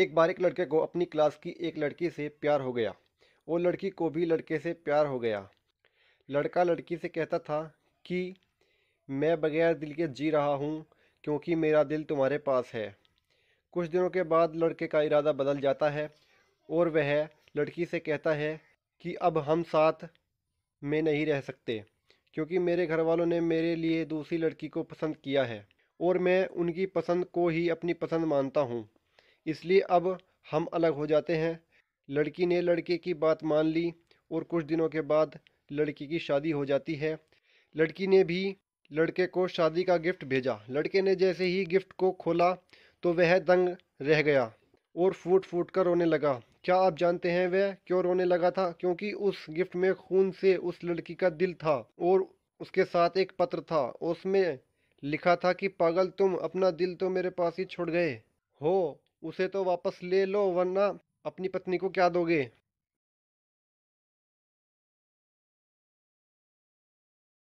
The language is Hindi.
एक बार एक लड़के को अपनी क्लास की एक लड़की से प्यार हो गया और लड़की को भी लड़के से प्यार हो गया लड़का लड़की से कहता था कि मैं बगैर दिल के जी रहा हूँ क्योंकि मेरा दिल तुम्हारे पास है कुछ दिनों के बाद लड़के का इरादा बदल जाता है और वह लड़की से कहता है कि अब हम साथ में नहीं रह सकते क्योंकि मेरे घर वालों ने मेरे लिए दूसरी लड़की को पसंद किया है और मैं उनकी पसंद को ही अपनी पसंद मानता हूँ इसलिए अब हम अलग हो जाते हैं लड़की ने लड़के की बात मान ली और कुछ दिनों के बाद लड़की की शादी हो जाती है लड़की ने भी लड़के को शादी का गिफ्ट भेजा लड़के ने जैसे ही गिफ्ट को खोला तो वह दंग रह गया और फूट फूट कर रोने लगा क्या आप जानते हैं वह क्यों रोने लगा था क्योंकि उस गिफ्ट में खून से उस लड़की का दिल था और उसके साथ एक पत्र था उसमें लिखा था कि पागल तुम अपना दिल तो मेरे पास ही छोड़ गए हो उसे तो वापस ले लो वरना अपनी पत्नी को क्या दोगे